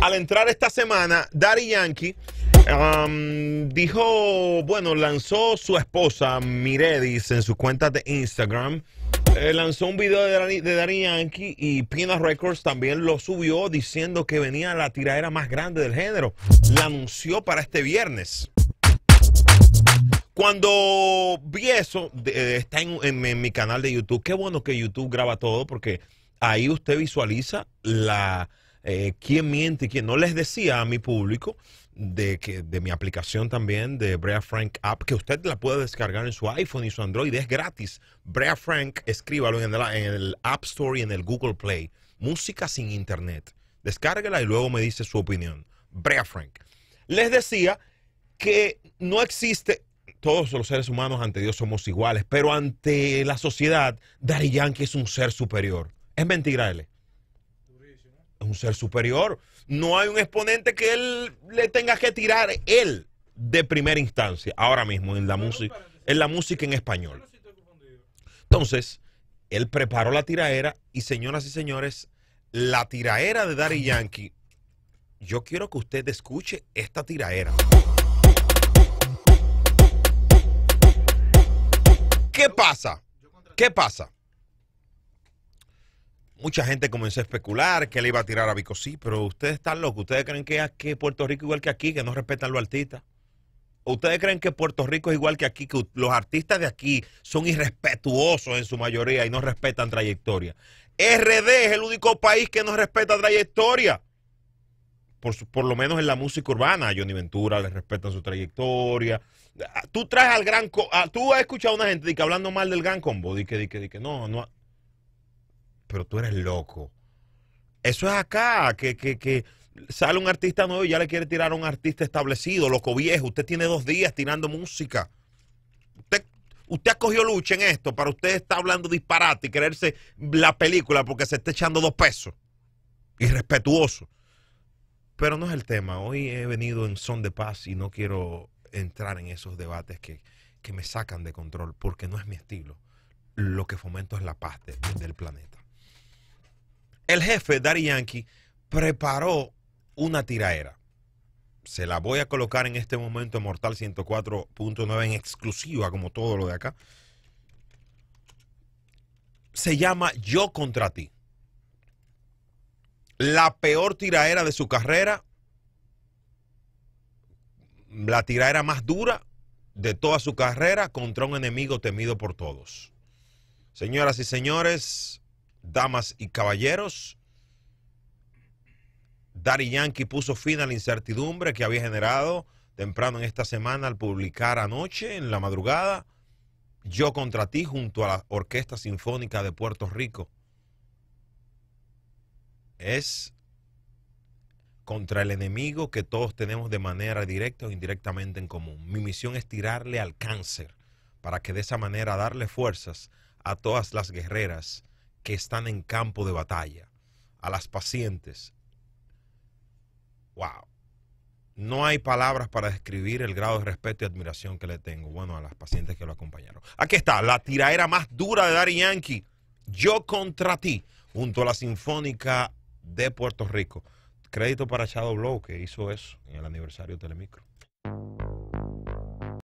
al entrar esta semana, Daddy Yankee um, dijo, bueno, lanzó su esposa Miredis en su cuenta de Instagram. Eh, lanzó un video de, de Daddy Yankee y Pina Records también lo subió diciendo que venía la tiradera más grande del género. La anunció para este viernes. Cuando vi eso, eh, está en mi canal de YouTube. Qué bueno que YouTube graba todo porque ahí usted visualiza la eh, quién miente y quién no. Les decía a mi público de, que, de mi aplicación también, de Brea Frank App, que usted la puede descargar en su iPhone y su Android, es gratis. Brea Frank, escríbalo en el, App Store y en el Google Play. Música sin internet. Descárguela y luego me dice su opinión. Brea Frank. Les decía que no existe, todos los seres humanos ante Dios somos iguales, pero ante la sociedad, Daddy Yankee es un ser superior. Es mentira, él un ser superior. No hay un exponente que él le tenga que tirar él de primera instancia, ahora mismo en la música, en la música en español. Entonces, él preparó la tiraera y señoras y señores, la tiraera de Daddy Yankee. Yo quiero que usted escuche esta tiraera. ¿Qué pasa? ¿Qué pasa? mucha gente comenzó a especular que le iba a tirar a Sí, pero ustedes están locos. ¿Ustedes creen que aquí Puerto Rico es igual que aquí, que no respetan los artistas? ¿Ustedes creen que Puerto Rico es igual que aquí, que los artistas de aquí son irrespetuosos en su mayoría y no respetan trayectoria? RD es el único país que no respeta trayectoria. Por, por lo menos en la música urbana, a Johnny Ventura le respetan su trayectoria. Ah, tú traes al gran... Ah, tú has escuchado a una gente que hablando mal del gran combo, di que, de que, que no, no, pero tú eres loco. Eso es acá, que, sale un artista nuevo y ya le quiere tirar a un artista establecido, loco viejo. Usted tiene dos días tirando música. Usted, usted ha cogido lucha en esto, para usted está hablando disparate y creerse la película porque se está echando dos pesos. Irrespetuoso. Pero no es el tema. Hoy he venido en son de paz y no quiero entrar en esos debates que, me sacan de control porque no es mi estilo. Lo que fomento es la paz del planeta. El jefe, Daddy Yankee, preparó una tiraera. Se la voy a colocar en este momento en Mortal 104.9 en exclusiva, como todo lo de acá. Se llama Yo contra ti. La peor tiraera de su carrera. La tiraera más dura de toda su carrera contra un enemigo temido por todos. Señoras y señores, damas y caballeros. Dari Yankee puso fin a la incertidumbre que había generado temprano en esta semana al publicar anoche, en la madrugada, Yo contra ti junto a la Orquesta Sinfónica de Puerto Rico. Es contra el enemigo que todos tenemos de manera directa o indirectamente en común. Mi misión es tirarle al cáncer para que de esa manera darle fuerzas a todas las guerreras que están en campo de batalla, a las pacientes. Wow. No hay palabras para describir el grado de respeto y admiración que le tengo, bueno, a las pacientes que lo acompañaron. Aquí está, la tiraera más dura de Dari Yankee, Yo contra ti, junto a la Sinfónica de Puerto Rico. Crédito para Shadow Blow, que hizo eso en el aniversario de Telemicro.